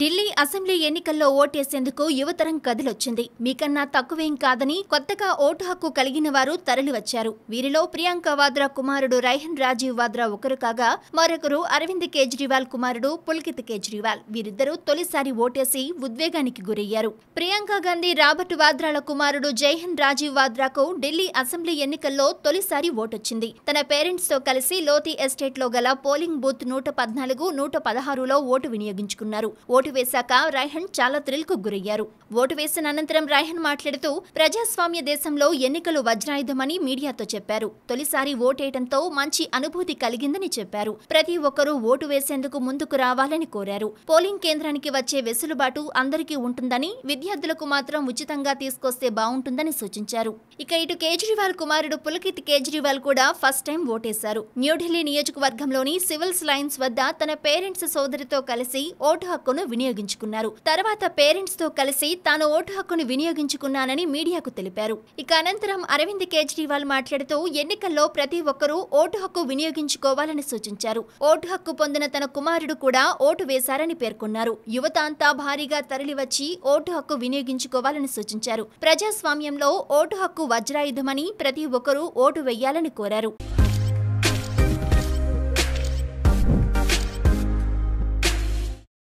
Delhi assembly ఎన్నికల్లో ఓటేసేందుకు యువతరం కదిలొచ్చింది మీకన్నా తక్కువేం కాదని కొత్తగా ఓటు హక్కు కలిగిన వారు తరలివచ్చారు వీరిలో ప్రియాంక వాద్రా కుమారుడు రైహన్ రాజీవ్ వాద్రా ఒకరు కాగా మరొకరు అరవింద్ కేజ్రీవాల్ కుమారుడు పుల్కిత్ కేజ్రీవాల్ వీరిద్దరూ తొలిసారి ఓటేసి ఉద్వేగానికి గురయ్యారు ప్రియాంక గాంధీ రాబర్ట్ వాద్రాల కుమారుడు జైహన్ రాజీవ్ వాద్రాకు ఢిల్లీ అసెంబ్లీ ఎన్నికల్లో తొలిసారి ఓటొచ్చింది తన పేరెంట్స్ తో కలిసి లోతి ఎస్టేట్లో గల పోలింగ్ బూత్ నూట పద్నాలుగు నూట పదహారులో ఓటు వినియోగించుకున్నారు ఓటు ఓటు వేశాక రైహన్ చాలా కు గురయ్యారు ఓటు వేసిన అనంతరం రైహన్ మాట్లాడుతూ ప్రజాస్వామ్య దేశంలో ఎన్నికలు వజ్రాయుధమని మీడియాతో చెప్పారు తొలిసారి ఓటేయడంతో మంచి అనుభూతి కలిగిందని చెప్పారు ప్రతి ఒక్కరూ ఓటు వేసేందుకు ముందుకు రావాలని కోరారు పోలింగ్ కేంద్రానికి వచ్చే వెసులుబాటు అందరికీ ఉంటుందని విద్యార్థులకు మాత్రం ఉచితంగా తీసుకొస్తే బాగుంటుందని సూచించారు ఇక ఇటు కేజ్రీవాల్ కుమారుడు పులకిత్ కేజ్రీవాల్ కూడా ఫస్ట్ టైం ఓటేశారు న్యూఢిల్లీ నియోజకవర్గంలోని సివిల్స్ లైన్స్ వద్ద తన పేరెంట్స్ సోదరితో కలిసి ఓటు హక్కును వినియోగించుకున్నారు తర్వాత పేరెంట్స్ తో కలిసి తాను ఓటు హక్కును వినియోగించుకున్నానని మీడియాకు తెలిపారు ఇక అనంతరం అరవింద్ కేజ్రీవాల్ మాట్లాడుతూ ఎన్నికల్లో ప్రతి ఒక్కరూ ఓటు హక్కు వినియోగించుకోవాలని సూచించారు ఓటు హక్కు పొందిన తన కుమారుడు కూడా ఓటు వేశారని పేర్కొన్నారు యువత అంతా భారీగా తరలివచ్చి ఓటు హక్కు వినియోగించుకోవాలని సూచించారు ప్రజాస్వామ్యంలో ఓటు హక్కు వజ్రాయుధమని ప్రతి ఒక్కరూ ఓటు వేయాలని కోరారు